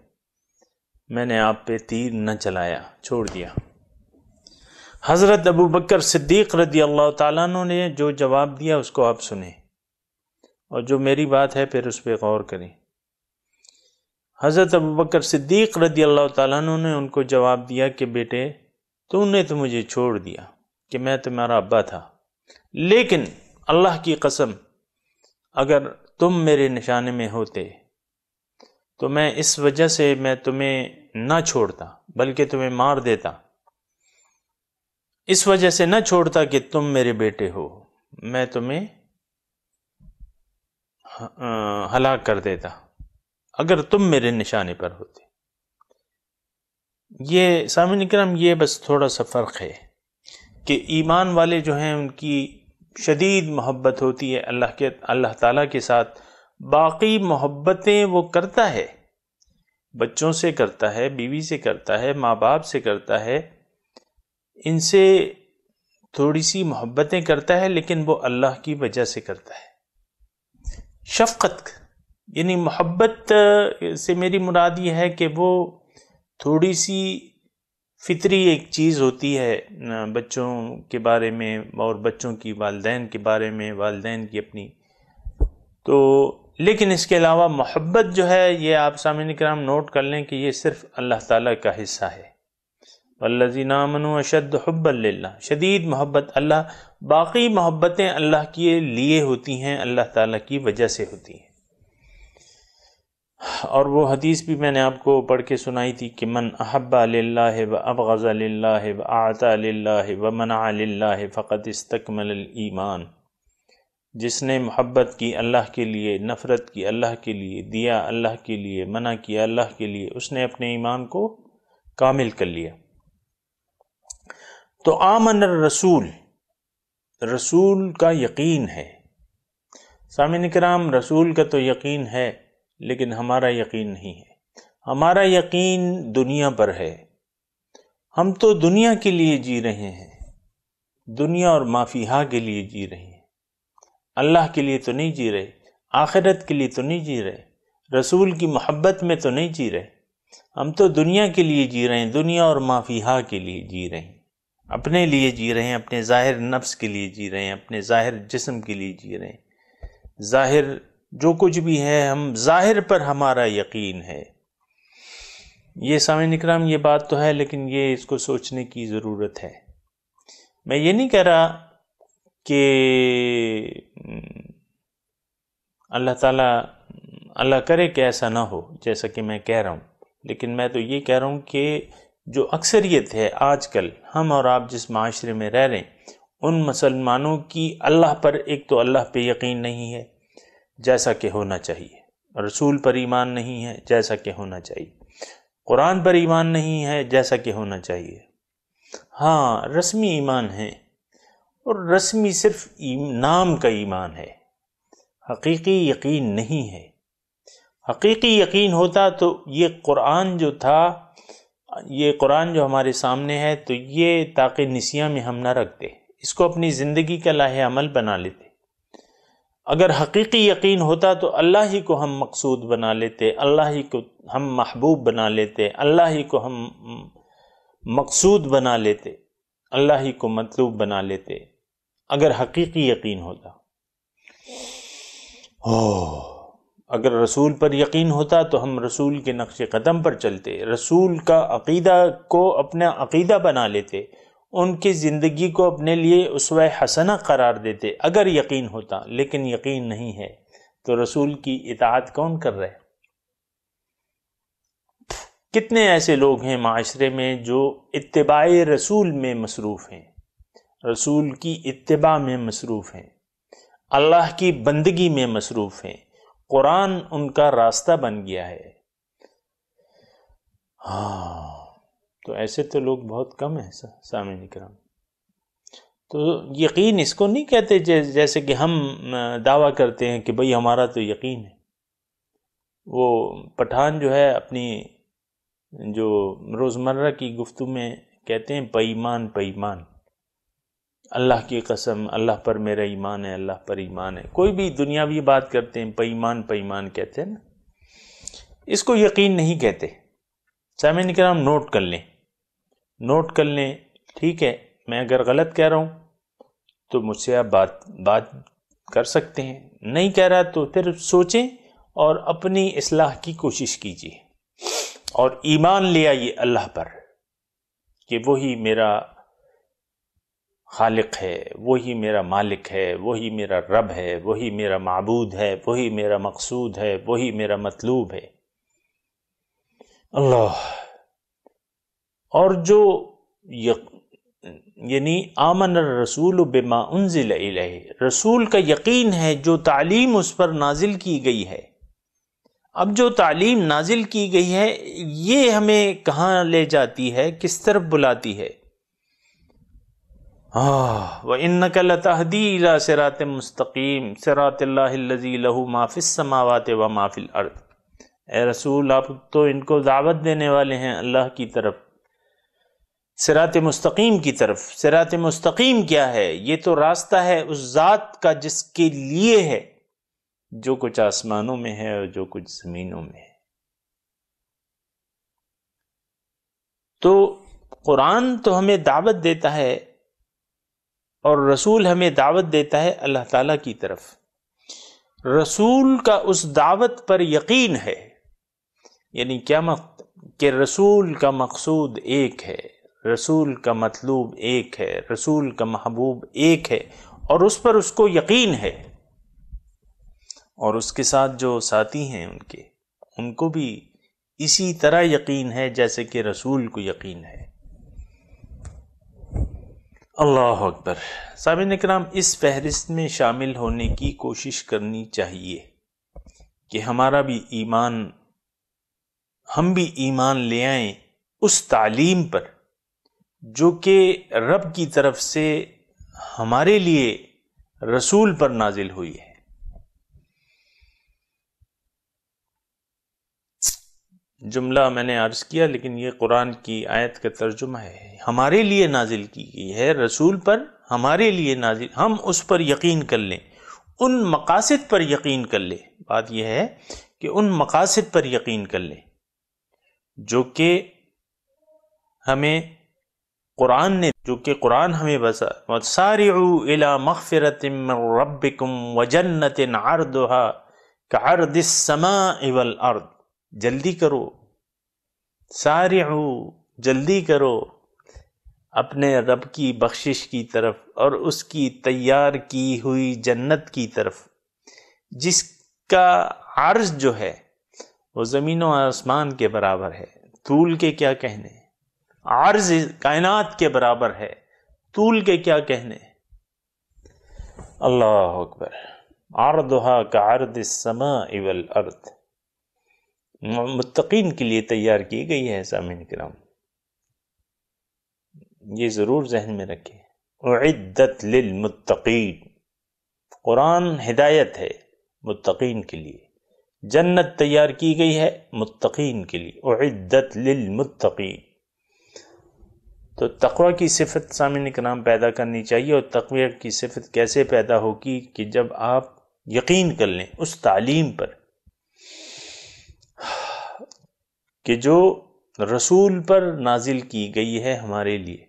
मैंने आप पे तीर न चलाया छोड़ दिया हज़रत अबू बकर सिद्दीक़ रदी अल्लाह तु ने जो जवाब दिया उसको आप सुने और जो मेरी बात है फिर उस पर गौर करें हज़रत अबू बकर सिद्दीक़ रदी अल्लाह तु ने उनको जवाब दिया कि बेटे तूने तो मुझे छोड़ दिया कि मैं तुम्हारा अब्बा था लेकिन अल्लाह की कसम अगर तुम मेरे निशाने में होते तो मैं इस वजह से मैं तुम्हें ना छोड़ता बल्कि तुम्हें मार देता इस वजह से न छोड़ता कि तुम मेरे बेटे हो मैं तुम्हें हलाक कर देता अगर तुम मेरे निशाने पर होते ये सामिन करम ये बस थोड़ा सा फ़र्क है कि ईमान वाले जो हैं उनकी शदीद मोहब्बत होती है अल्लाह के अल्लाह ताला के साथ बाकी मोहब्बतें वो करता है बच्चों से करता है बीवी से करता है माँ बाप से करता है इनसे थोड़ी सी मोहब्बतें करता है लेकिन वो अल्लाह की वजह से करता है शफ़क़त यानी मोहब्बत से मेरी मुराद ये है कि वो थोड़ी सी फितरी एक चीज़ होती है बच्चों के बारे में और बच्चों की वालदेन के बारे में वालदेन की अपनी तो लेकिन इसके अलावा मोहब्बत जो है ये आप सामने कराम नोट कर लें कि ये सिर्फ़ अल्लाह ताला का हिस्सा है वल्लजीनामनु अशद हब्बल्ला शदीद मोहब्बत अल्लाह बाकी मोहब्बतें अल्लाह के लिए होती हैं अल्लाह ताला की वजह से होती हैं और वो हदीस भी मैंने आपको पढ़ के सुनाई थी कि मन अहब्बा लाला व अब गज़ा व आता व मना लाला फ़कत इस्तकमल ईमान जिसने मोहब्बत की अल्लाह के लिए नफ़रत की अल्लाह के लिए दिया अल्लाह के लिए मना किया अल्लाह के लिए उसने अपने ईमान को कामिल कर लिया तो आमन रसूल रसूल का यकीन है सामिन कराम रसूल का तो यकीन है लेकिन हमारा यकीन नहीं है हमारा यकीन दुनिया पर है हम तो दुनिया के लिए जी रहे हैं दुनिया और माफिया के लिए जी रहे हैं अल्लाह के लिए तो नहीं जी रहे आखिरत के लिए तो नहीं जी रहे रसूल की मोहब्बत में तो नहीं जी रहे हम तो दुनिया के लिए जी रहे हैं दुनिया और माफिया के लिए जी रहे हैं अपने लिए जी रहे हैं अपने ज़ाहिर नफ्स के लिए जी रहे हैं अपने ज़ाहिर जिस्म के लिए जी रहे हैं ज़ाहिर जो कुछ भी है हम ज़ाहिर पर हमारा यकीन है ये सामिन निकराम ये बात तो है लेकिन ये इसको सोचने की ज़रूरत है मैं ये नहीं कह रहा कि हम्म, अल्लाह ताला अल्लाह करे कि ऐसा ना हो जैसा कि मैं कह रहा हूँ लेकिन मैं तो ये कह रहा हूँ कि जो अक्सरियत है आज कल हम और आप जिस माशरे में रह रहे हैं उन मुसलमानों की अल्लाह पर एक तो अल्लाह पर यकीन नहीं है जैसा कि होना चाहिए रसूल पर ईमान नहीं है जैसा कि होना चाहिए कुरान पर ईमान नहीं है जैसा कि होना चाहिए हाँ रस्मी ईमान है और रस्मी सिर्फ नाम का ईमान है हकीकी यकीन नहीं है हकीकी यकीन होता तो ये कुरान जो था ये कुरान जो हमारे सामने है तो ये ताकि नसिया में हम ना रखते इसको अपनी ज़िंदगी का लाह अमल बना लेते अगर हकीकी यकीन होता तो अल्लाह ही को हम मकसूद बना लेते अल्लाह ही को हम महबूब बना लेते अल्लाह ही को हम मकसूद बना लेते अल्लाह ही को मतलूब बना लेते अगर हकीकी यकीन होता ओह अगर रसूल पर यकीन होता तो हम रसूल के नक्श कदम पर चलते रसूल का अकीदा को अपना अकीदा बना लेते उनकी ज़िंदगी को अपने लिए उसव हसना करार देते अगर यकीन होता लेकिन यकीन नहीं है तो रसूल की इतात कौन कर रहे कितने ऐसे लोग हैं माशरे में जो इतबा रसूल में मसरूफ़ हैं रसूल की इतबा में मसरूफ़ हैं अल्लाह की बंदगी में मसरूफ़ हैं कुरान उनका रास्ता बन गया है हाँ तो ऐसे तो लोग बहुत कम हैं सामिन कराम तो यकीन इसको नहीं कहते जैसे कि हम दावा करते हैं कि भाई हमारा तो यकीन है वो पठान जो है अपनी जो रोज़मर्रा की गुफ्तु में कहते हैं पैमान पैमान अल्लाह की कसम अल्लाह पर मेरा ईमान है अल्लाह पर ईमान है कोई भी दुनियावी बात करते हैं पैमान पैमान कहते हैं ना इसको यकीन नहीं कहते सामिन नाम नोट कर लें नोट कर लें ठीक है मैं अगर गलत कह रहा हूँ तो मुझसे आप बात बात कर सकते हैं नहीं कह रहा तो फिर सोचें और अपनी इसलाह की कोशिश कीजिए और ईमान ले आइए अल्लाह पर कि वही मेरा खालिक है वही मेरा मालिक है वही मेरा रब है वही मेरा मबूद है वही मेरा मकसूद है वही मेरा मतलूब है अल्लाह और जो यानी आमन रसूल बेमा उनजिल रसूल का यकीन है जो तालीम उस पर नाजिल की गई है अब जो तालीम नाजिल की गई है ये हमें कहाँ ले जाती है किस तरफ बुलाती है व इन कलतहदीला सरात मुस्तकीम सरातल्लाजी माफिस समावात व माफिल अर्द ए रसूल आप तो इनको दावत देने वाले हैं अल्लाह की तरफ सरात मुस्तकीम की तरफ सरात मुस्तकीम क्या है ये तो रास्ता है उस ज़ात का जिसके लिए है जो कुछ आसमानों में है और जो कुछ ज़मीनों में है तो कुरान तो हमें दावत देता है और रसूल हमें दावत देता है अल्लाह ताला की तरफ रसूल का उस दावत पर यकीन है यानी क्या मक कि रसूल का मकसूद एक है रसूल का मतलूब एक है रसूल का महबूब एक है और उस पर उसको यकीन है और उसके साथ जो साथी हैं उनके उनको भी इसी तरह यकीन है जैसे कि रसूल को यकीन है अल्लाह अकबर सामिन कराम इस फहरिस्त में शामिल होने की कोशिश करनी चाहिए कि हमारा भी ईमान हम भी ईमान ले आए उस तालीम पर जो कि रब की तरफ से हमारे लिए रसूल पर नाजिल हुई है जुमला मैंने अर्ज़ किया लेकिन ये कुरान की आयत का तर्जुमा है हमारे लिए नाजिल की गई है रसूल पर हमारे लिए नाजिल हम उस पर यकीन कर लें उन मकासद पर यकीन कर लें बात यह है कि उन मकासद पर यकीन कर लें जो कि हमें कुरान ने जो कि कुरान हमें बसा सारा मगफ़रत रबकुम व जन्नत आरदहा का अर्द समा इवल अर्द जल्दी करो सारे जल्दी करो अपने रब की बख्शिश की तरफ और उसकी तैयार की हुई जन्नत की तरफ जिसका अर्ज जो है वो ज़मीन व आसमान के बराबर है तूल के क्या कहने अर्ज कायनात के बराबर है तूल के क्या कहने अल्लाह अकबर आर दोहा का अर्द समा इवल अर्थ मुतकीन के लिए तैयार की गई है सामिन कराम ये ज़रूर जहन में रखें उद्दत लमतकीन कुरान हिदायत है मुतकीन के लिए जन्नत तैयार की गई है मुतकीन के लिए उद्दत लमतकीन तो तकवा की सिफत सामिन कराम पैदा करनी चाहिए और तकवे की सिफत कैसे पैदा होगी कि जब आप यकीन कर लें उस तालीम पर कि जो रसूल पर नाजिल की गई है हमारे लिए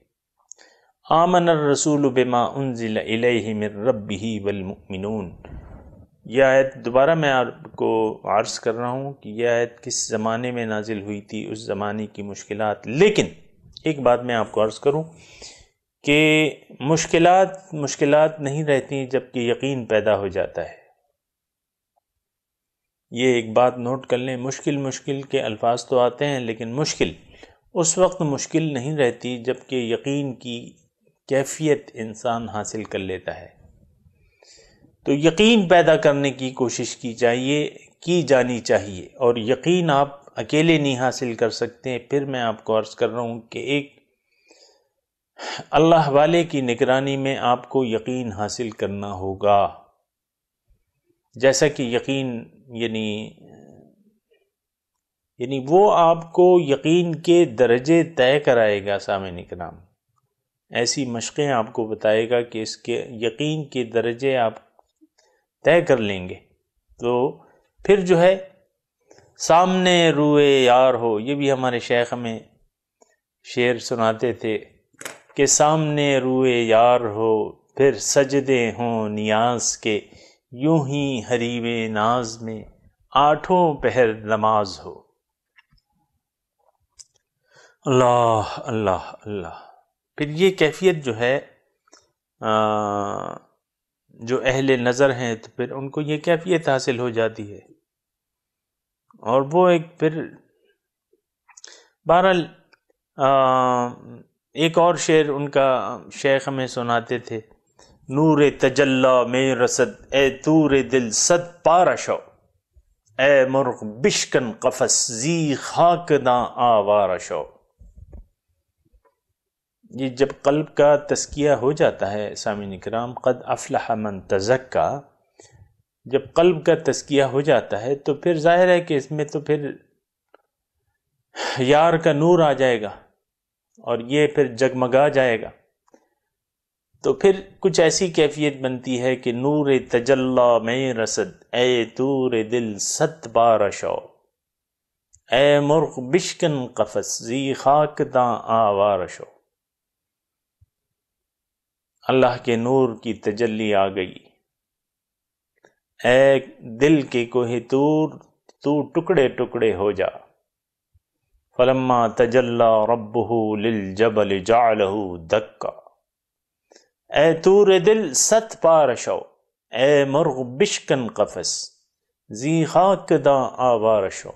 आमन रसूल बेमा उनजिल रब ही वलमिन यह आयत दोबारा मैं आपको आर्ज़ कर रहा हूँ कि यह आयत किस ज़माने में नाजिल हुई थी उस ज़माने की मुश्किल लेकिन एक बात मैं आपको अर्ज़ करूँ कि मुश्किल मुश्किल नहीं रहती जबकि यकीन पैदा हो जाता है ये एक बात नोट कर लें मुश्किल मुश्किल के अल्फाज तो आते हैं लेकिन मुश्किल उस वक्त मुश्किल नहीं रहती जबकि यकीन की कैफियत इंसान हासिल कर लेता है तो यकीन पैदा करने की कोशिश की चाहिए की जानी चाहिए और यकीन आप अकेले नहीं हासिल कर सकते फिर मैं आपको अर्ज़ कर रहा हूँ कि एक अल्लाह वाले की निगरानी में आपको यकीन हासिल करना होगा जैसा कि यकीन यानी यानी वो आपको यकीन के दर्जे तय कराएगा सामिन कराम ऐसी मशक़ें आपको बताएगा कि इसके यकीन के दर्जे आप तय कर लेंगे तो फिर जो है सामने रुए यार हो ये भी हमारे शेख में शेर सुनाते थे कि सामने रुए यार हो फिर सजदे हों नियाज के यूं ही हरीवे नाज में आठों पहर नमाज हो अल्लाह अल्लाह अल्लाह फिर ये कैफियत जो है जो अहले नज़र हैं तो फिर उनको ये कैफियत हासिल हो जाती है और वो एक फिर बहरहाल एक और शेर उनका शेख हमें सुनाते थे नूर तजल्ला में रसद ए तूर दिल सद पारशो ए मुर्ख बिशकन कफस जी खाक ना आवारशो ये जब कल्ब का तस्किया हो जाता है सामिन कराम कद अफलाह मन तजक्का जब कल्ब का तस्किया हो जाता है तो फिर जाहिर है कि इसमें तो फिर यार का नूर आ जाएगा और ये फिर जगमगा जाएगा तो फिर कुछ ऐसी कैफियत बनती है कि नूर तजल्ला में रसद ए तूर दिल सत बारशो ए मुर्ख बिशकन कफस जी खाक दा शो अल्लाह के नूर की तजल्ली आ गई ए दिल के कोहे तूर तू टुकड़े टुकड़े हो जा फलम्मा तजल्ला रबहू लिल जबल जालहू दक्का اے تور دل ست پاره شو ای مرغ بشکن قفس زی خاک دا آوار شو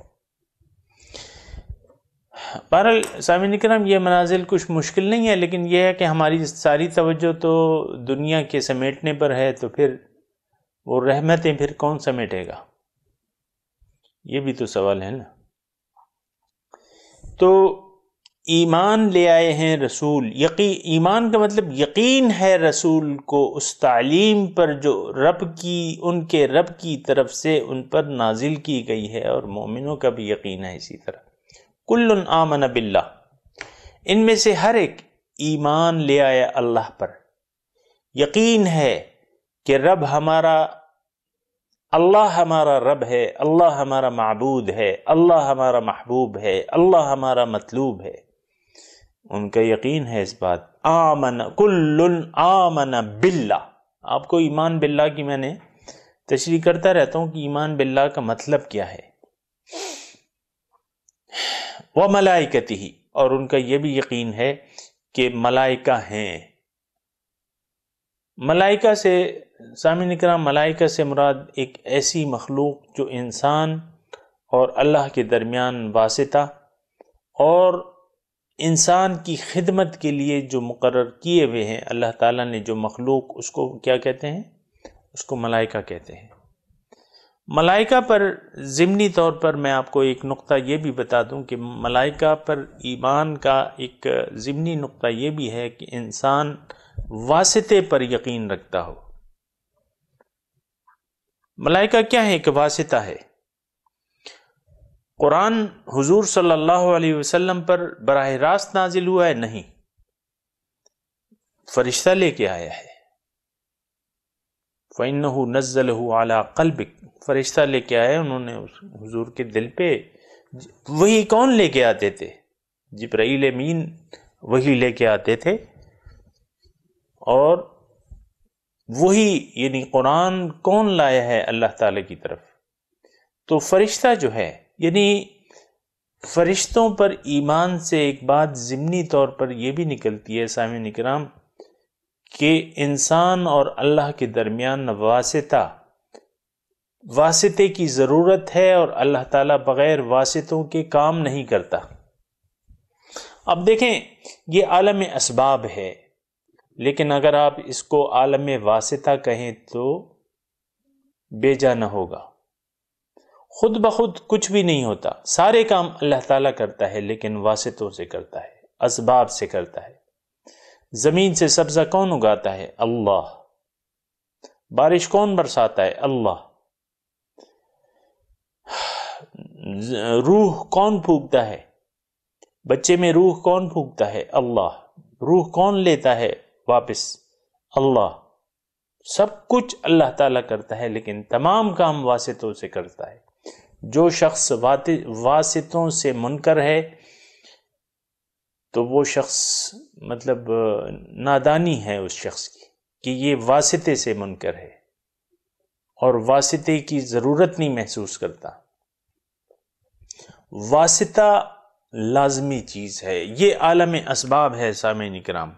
बहरहाल सामिन कराम ये मनाजिल कुछ मुश्किल नहीं है लेकिन यह है कि हमारी सारी तवज्जो तो दुनिया के समेटने पर है तो फिर वो रहमतें फिर कौन समेटेगा ये भी तो सवाल है ना तो ईमान ले आए हैं रसूल यकी ईमान का मतलब यकीन है रसूल को उस तालीम पर जो रब की उनके रब की तरफ से उन पर नाजिल की गई है और मोमिनों का भी यकीन है इसी तरह कुल्ल आमन बिल्ला इनमें से हर एक ईमान ले आया अल्लाह पर यकीन है कि रब हमारा अल्लाह हमारा रब है अल्लाह हमारा मबूद है अल्लाह हमारा महबूब है अल्लाह हमारा मतलूब है उनका यकीन है इस बात आमन कुल्ल आमन बिल्ला आपको ईमान बिल्ला की मैंने तशरी करता रहता हूं कि ईमान बिल्ला का मतलब क्या है वह मलाइकती ही और उनका यह भी यकीन है कि मलाइका हैं मलाइका से सामिन कराम मलाइका से मुराद एक ऐसी मखलूक जो इंसान और अल्लाह के दरमियान वास्ता और इंसान की खिदमत के लिए जो मुकर किए हुए हैं अल्लाह ताला ने जो मखलूक उसको क्या कहते हैं उसको मलाइका कहते हैं मलाइका पर ज़मनी तौर पर मैं आपको एक नुक्ता ये भी बता दूं कि मलाइका पर ईमान का एक ज़मनी नुक्ता ये भी है कि इंसान वास्ते पर यकीन रखता हो मलाइका क्या है एक वास्ता है कुरान हुजूर सल्लल्लाहु अलैहि वसल्लम पर बरह रास्त नाजिल हुआ है नहीं फरिश्ता लेके आया है फ़ैन नज़ल आला कल्बिक फरिश्ता लेके आया उन्होंने हुजूर के दिल पे वही कौन लेके आते थे जिब्राइल मीन वही लेके आते थे और वही यानी कुरान कौन लाया है अल्लाह ताला की तरफ तो फरिश्ता जो है यानी फरिश्तों पर ईमान से एक बात जिमनी तौर पर यह भी निकलती है सामिन इकराम कि इंसान और अल्लाह के दरमियान वास्ता वास्ते की ज़रूरत है और अल्लाह ताला बग़ैर वास्तों के काम नहीं करता अब देखें ये आलम इसबाब है लेकिन अगर आप इसको आलम वासिता कहें तो बेजा न होगा खुद ब खुद कुछ भी नहीं होता सारे काम अल्लाह ताला करता है लेकिन वासितों से करता है असबाब से करता है ज़मीन से सब्ज़ा कौन उगाता है अल्लाह बारिश कौन बरसाता है अल्लाह रूह कौन फूकता है बच्चे में रूह कौन फूकता है अल्लाह रूह कौन लेता है वापस अल्लाह सब कुछ अल्लाह ताला करता है लेकिन तमाम काम वासितों से करता है जो शख्स वासितों से मुनकर है तो वो शख्स मतलब नादानी है उस शख्स की कि ये वासिते से मुनकर है और वास्ते की ज़रूरत नहीं महसूस करता वासिता लाजमी चीज़ है ये आलम इसबाब है साम निकराम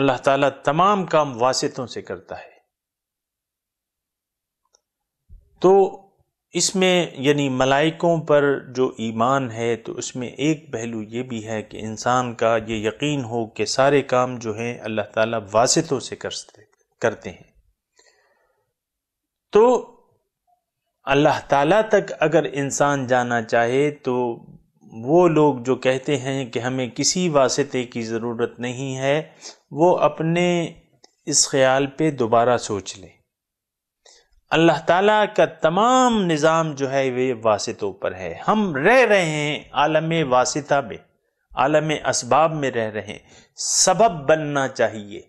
अल्लाह ताला तमाम काम वासितों से करता है तो इसमें यानी मलाइकों पर जो ईमान है तो उसमें एक पहलू ये भी है कि इंसान का ये यकीन हो कि सारे काम जो हैं अल्लाह ताला वासितों से करते करते हैं तो अल्लाह ताला तक अगर इंसान जाना चाहे तो वो लोग जो कहते हैं कि हमें किसी वास्ते की ज़रूरत नहीं है वो अपने इस ख्याल पे दोबारा सोच लें अल्लाह ताला का तमाम निज़ाम जो है वे वासितों पर है हम रह रहे हैं आलम वासिता में आलम असबाब में रह रहे हैं सबब बनना चाहिए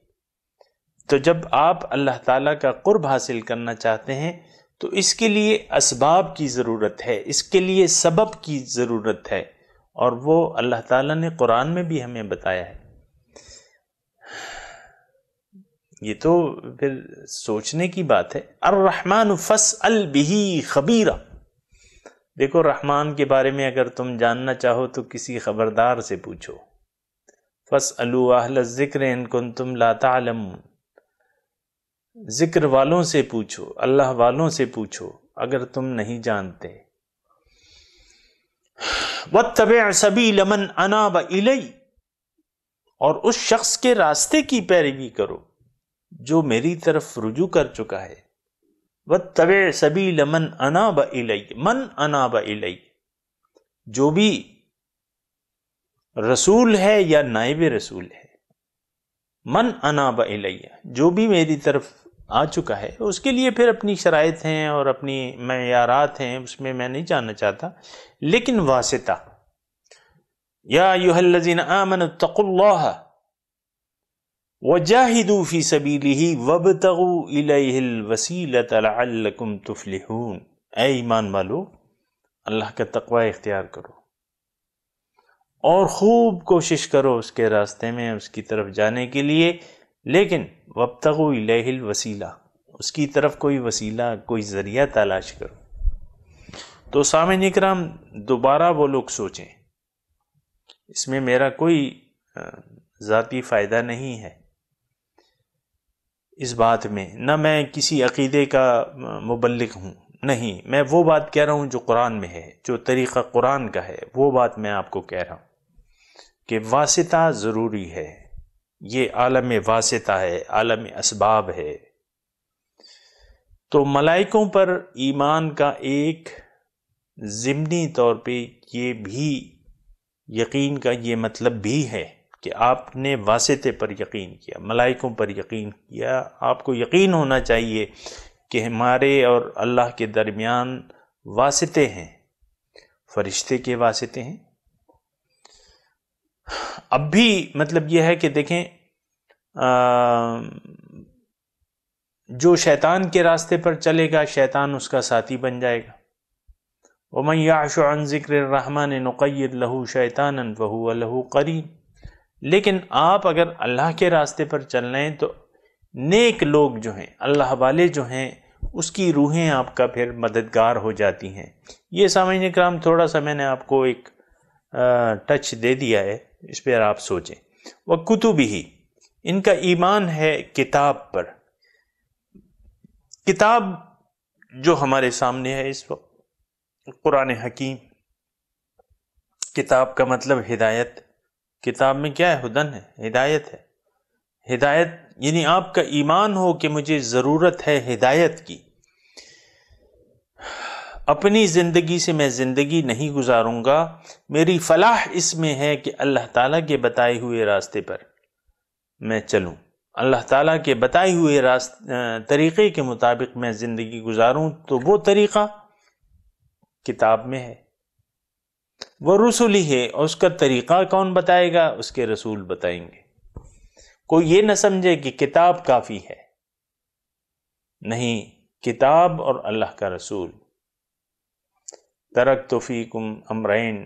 तो जब आप अल्लाह ताला का कुर्ब हासिल करना चाहते हैं तो इसके लिए असबाब की ज़रूरत है इसके लिए सबब की ज़रूरत है और वो अल्लाह ताला ने कुरान में भी हमें बताया है ये तो फिर सोचने की बात है अर रहमान फस अल बिही खबीरा देखो रहमान के बारे में अगर तुम जानना चाहो तो किसी खबरदार से पूछो फस आहल ज़िक्र इनकुन तुम लातालम ज़िक्र वालों से पूछो अल्लाह वालों से पूछो अगर तुम नहीं जानते व तब सभी लमन अना व इलई और उस शख्स के रास्ते की पैरवी करो जो मेरी तरफ रुजू कर चुका है व तबे सभी लमन अना ब इलई मन अना ब इलई जो भी रसूल है या नायब रसूल है मन अना ब इलैया जो भी मेरी तरफ आ चुका है उसके लिए फिर अपनी शराय हैं और अपनी मैारात हैं उसमें मैं नहीं जानना चाहता लेकिन वासिता या यूहल्लिन आमन तकुल्ला वजाहिदू फ़ी सबीली ही वब तगु वसीलतम तुफलिहून ए ईमान वालो अल्लाह का तकवा इख्तियार करो और खूब कोशिश करो उसके रास्ते में उसकी तरफ जाने के लिए लेकिन वब तगु वसीला उसकी तरफ कोई वसीला कोई ज़रिया तलाश करो तो सामिन इकराम दोबारा वो लोग सोचें इसमें मेरा कोई ज़ाती फ़ायदा नहीं है इस बात में न मैं किसी अकीदे का मुबलक हूँ नहीं मैं वो बात कह रहा हूँ जो कुरान में है जो तरीक़ा कुरान का है वो बात मैं आपको कह रहा हूँ कि वासिता ज़रूरी है ये आलम वासिता है आलम इसबाब है तो मलाइकों पर ईमान का एक ज़िमनी तौर पे ये भी यकीन का ये मतलब भी है कि आपने वास्ते पर यकीन किया मलाइकों पर यकीन किया आपको यकीन होना चाहिए कि हमारे और अल्लाह के दरमियान वास्ते हैं फरिश्ते के वास्ते हैं अब भी मतलब यह है कि देखें आ, जो शैतान के रास्ते पर चलेगा शैतान उसका साथी बन जाएगा वमन याशो अन ज़िक्र रहमान नक़ैद लहू शैतान वहू लहू करीन लेकिन आप अगर अल्लाह के रास्ते पर चल रहे हैं तो नेक लोग जो हैं अल्लाह वाले जो हैं उसकी रूहें आपका फिर मददगार हो जाती हैं ये सामने क्राम थोड़ा सा मैंने आपको एक टच दे दिया है इस पर आप सोचें वह कुतुब ही इनका ईमान है किताब पर किताब जो हमारे सामने है इस वक्त कुरान हकीम किताब का मतलब हिदायत किताब में क्या है हुदन है हिदायत है हिदायत यानी आपका ईमान हो कि मुझे ज़रूरत है हिदायत की अपनी ज़िंदगी से मैं ज़िंदगी नहीं गुजारूंगा मेरी फलाह इसमें है कि अल्लाह ताला के बताए हुए रास्ते पर मैं चलूं अल्लाह ताला के बताए हुए रास्ते तरीक़े के मुताबिक मैं ज़िंदगी गुजारूं तो वो तरीक़ा किताब में है वह ही है और उसका तरीक़ा कौन बताएगा उसके रसूल बताएंगे कोई ये न समझे कि किताब काफ़ी है नहीं किताब और अल्लाह का रसूल तरक तोफ़ीकुम अमरैन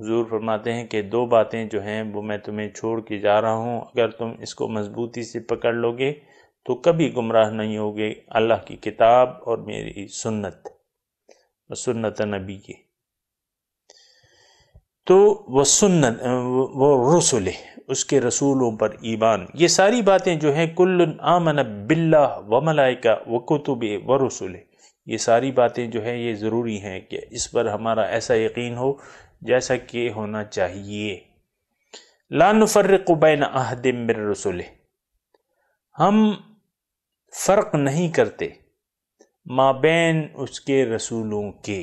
हजूर फरमाते हैं कि दो बातें जो हैं वो मैं तुम्हें छोड़ के जा रहा हूँ अगर तुम इसको मजबूती से पकड़ लोगे तो कभी गुमराह नहीं होगे अल्लाह की किताब और मेरी सुन्नत सुन्नत नबी की तो वह सुन्नत वो रसुल उसके रसूलों पर ईमान ये सारी बातें जो हैं कुल आमन बिल्ला व मलाइका व कुतुब व रसुल ये सारी बातें जो हैं ये ज़रूरी हैं कि इस पर हमारा ऐसा यकीन हो जैसा कि होना चाहिए लान फ़र्रबैन अहदम रसुल हम फ़र्क नहीं करते माबैन उसके रसूलों के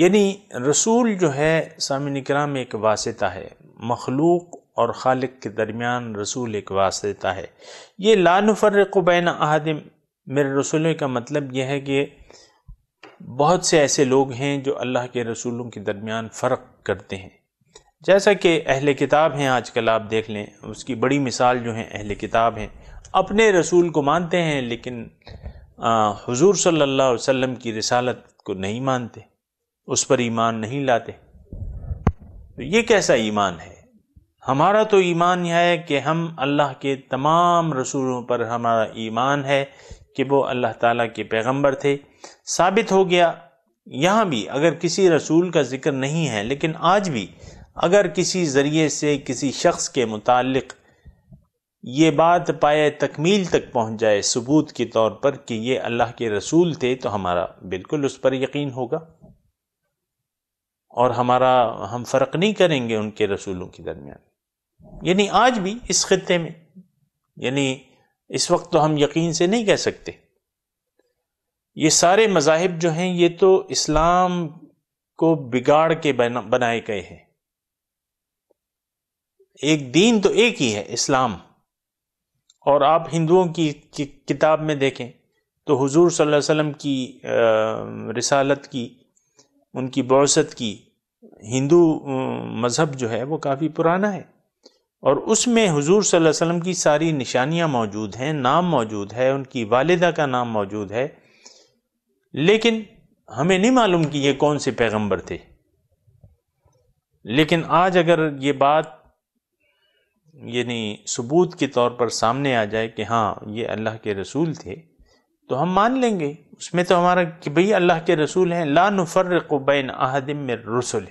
यानी रसूल जो है सामिन में एक वास्ता है मखलूक और खालिक के दरमियान रसूल एक वास्ता है ये लानफ़र बैन अहदम मेरे रसूलों का मतलब यह है कि बहुत से ऐसे लोग हैं जो अल्लाह के रसूलों के दरमियान फ़र्क करते हैं जैसा कि अहल किताब हैं आज कल आप देख लें उसकी बड़ी मिसाल जो हैं अहल किताब हैं अपने रसूल को मानते हैं लेकिन हजूर सल्ला वसम की रसालत को नहीं मानते उस पर ईमान नहीं लाते तो ये कैसा ईमान है हमारा तो ईमान यह है कि हम अल्लाह के तमाम रसूलों पर हमारा ईमान है कि वो अल्लाह ताला के पैगंबर थे साबित हो गया यहाँ भी अगर किसी रसूल का ज़िक्र नहीं है लेकिन आज भी अगर किसी ज़रिए से किसी शख्स के मुतालिक ये बात पाए तकमील तक पहुँच जाए सबूत के तौर पर कि ये अल्लाह के रसूल थे तो हमारा बिल्कुल उस पर यकीन होगा और हमारा हम फ़र्क नहीं करेंगे उनके रसूलों के दरमियान यानी आज भी इस ख़त्े में यानी इस वक्त तो हम यकीन से नहीं कह सकते ये सारे मजाहब जो हैं ये तो इस्लाम को बिगाड़ के बनाए गए हैं एक दीन तो एक ही है इस्लाम और आप हिंदुओं की किताब में देखें तो हुजूर सल्लल्लाहु अलैहि वसल्लम की रिसालत की उनकी बौसत की हिंदू मज़हब जो है वो काफ़ी पुराना है और उसमें हुजूर सल्लल्लाहु अलैहि वसल्लम की सारी निशानियां मौजूद हैं नाम मौजूद है उनकी वालिदा का नाम मौजूद है लेकिन हमें नहीं मालूम कि ये कौन से पैगंबर थे लेकिन आज अगर ये बात यानी सबूत के तौर पर सामने आ जाए कि हाँ ये अल्लाह के रसूल थे तो हम मान लेंगे उसमें तो हमारा कि भाई अल्लाह के रसूल हैं ला बैन अहदम रसुल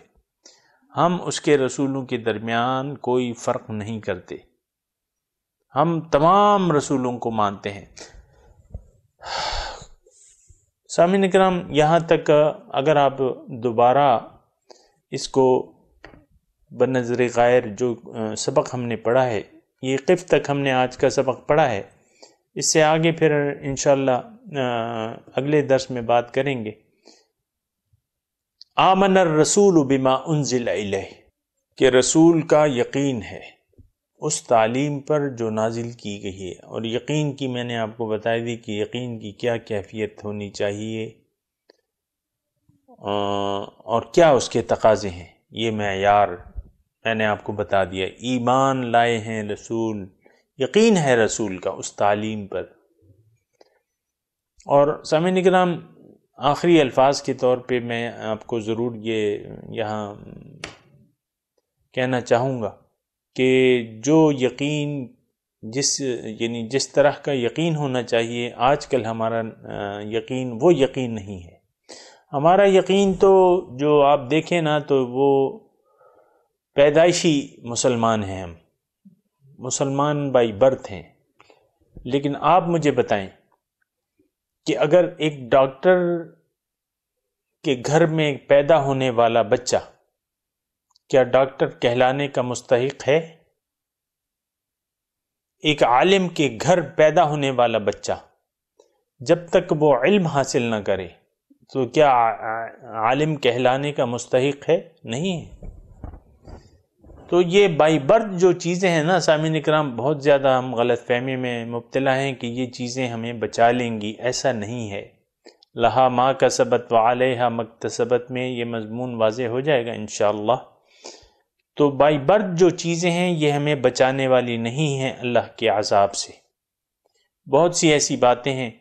हम उसके रसूलों के दरमियान कोई फ़र्क नहीं करते हम तमाम रसूलों को मानते हैं सामिन कराम यहाँ तक अगर आप दोबारा इसको बनज़र गैर जो सबक हमने पढ़ा है ये किफ़ तक हमने आज का सबक पढ़ा है इससे आगे फिर इनशाला अगले दर्श में बात करेंगे आमन रसूल बिमा उनजिल के रसूल का यकीन है उस तालीम पर जो नाजिल की गई है और यकीन की मैंने आपको बताई दी कि यकीन की क्या कैफियत होनी चाहिए और क्या उसके तकाजे हैं ये यार मैंने आपको बता दिया ईमान लाए हैं रसूल यकीन है रसूल का उस तालीम पर और सामिन निगराम आखिरी अल्फाज के तौर पे मैं आपको ज़रूर ये यहाँ कहना चाहूँगा कि जो यकीन जिस यानी जिस तरह का यकीन होना चाहिए आज कल हमारा यकीन वो यकीन नहीं है हमारा यकीन तो जो आप देखें ना तो वो पैदाइशी मुसलमान हैं हम मुसलमान बाई बर्थ हैं लेकिन आप मुझे बताएं कि अगर एक डॉक्टर के घर में पैदा होने वाला बच्चा क्या डॉक्टर कहलाने का मुस्तक है एक आलिम के घर पैदा होने वाला बच्चा जब तक वो इल्म हासिल ना करे तो क्या आलिम कहलाने का मुस्तक है नहीं है तो ये बाई बर्थ जो चीज़ें हैं ना सामिन कराम बहुत ज़्यादा हम गलत फहमी में मुबतला हैं कि ये चीज़ें हमें बचा लेंगी ऐसा नहीं है लहा माँ का सबत व आलहा मकतसबत में ये मजमून वाज हो जाएगा इन तो बाई बर्थ जो चीज़ें हैं ये हमें बचाने वाली नहीं हैं अल्लाह के आज़ाब से बहुत सी ऐसी बातें हैं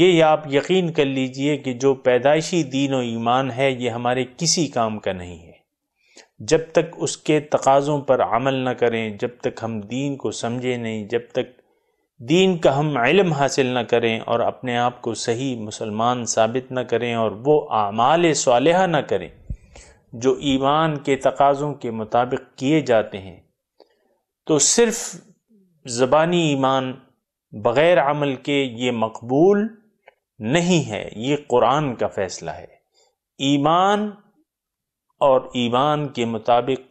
ये आप यकीन कर लीजिए कि जो पैदाइशी दीन व ईमान है ये हमारे किसी काम का नहीं है जब तक उसके तकाज़ों पर अमल न करें जब तक हम दीन को समझें नहीं जब तक दीन का हम इलम हासिल न करें और अपने आप को सही मुसलमान साबित न करें और वो आमाल साल न करें जो ईमान के तकाज़ों के मुताबिक किए जाते हैं तो सिर्फ ज़बानी ईमान बग़ैर अमल के ये मकबूल नहीं है ये कुरान का फ़ैसला है ईमान और ईमान के मुताबिक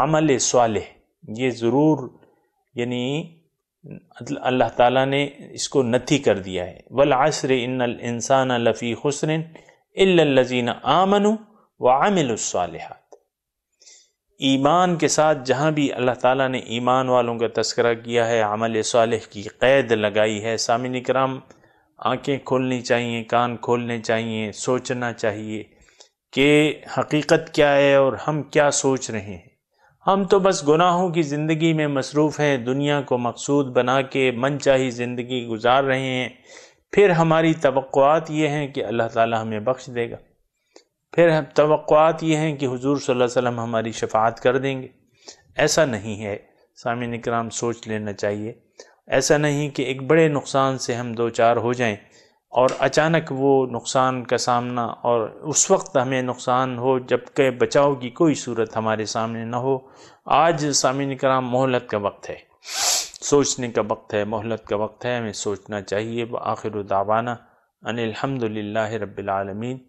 आमल साल ये ज़रूर यानी अल्लाह ताला ने इसको नथी कर दिया है वल आसर इन्नल लफ़ी हसन इल्लजीन आमनु व आमिलसालहत ईमान के साथ जहाँ भी अल्लाह ताला ने ईमान वालों का तस्करा किया है आमल साल की क़ैद लगाई है सामिन कराम आँखें खोलनी चाहिए कान खोलने चाहिए सोचना चाहिए कि हकीकत क्या है और हम क्या सोच रहे हैं हम तो बस गुनाहों की ज़िंदगी में मसरूफ़ हैं दुनिया को मकसूद बना के मन चाही ज़िंदगी गुजार रहे हैं फिर हमारी तवक़ात ये हैं कि अल्लाह ताला हमें बख्श देगा फिर हम तवक़ात ये हैं कि हुजूर सल्लल्लाहु अलैहि वसल्लम हमारी शफात कर देंगे ऐसा नहीं है सामिन कराम सोच लेना चाहिए ऐसा नहीं कि एक बड़े नुकसान से हम दो चार हो जाएँ और अचानक वो नुकसान का सामना और उस वक्त हमें नुकसान हो जबकि बचाव की कोई सूरत हमारे सामने ना हो आज सामिन कराम मोहलत का वक्त है सोचने का वक्त है मोहलत का वक्त है हमें सोचना चाहिए आखिर दावाना अनिलहमदिल्ला रबालमीन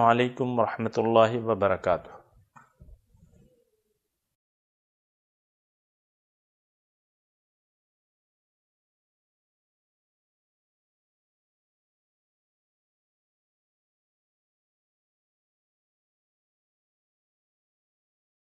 वालकम वरहमल वर्का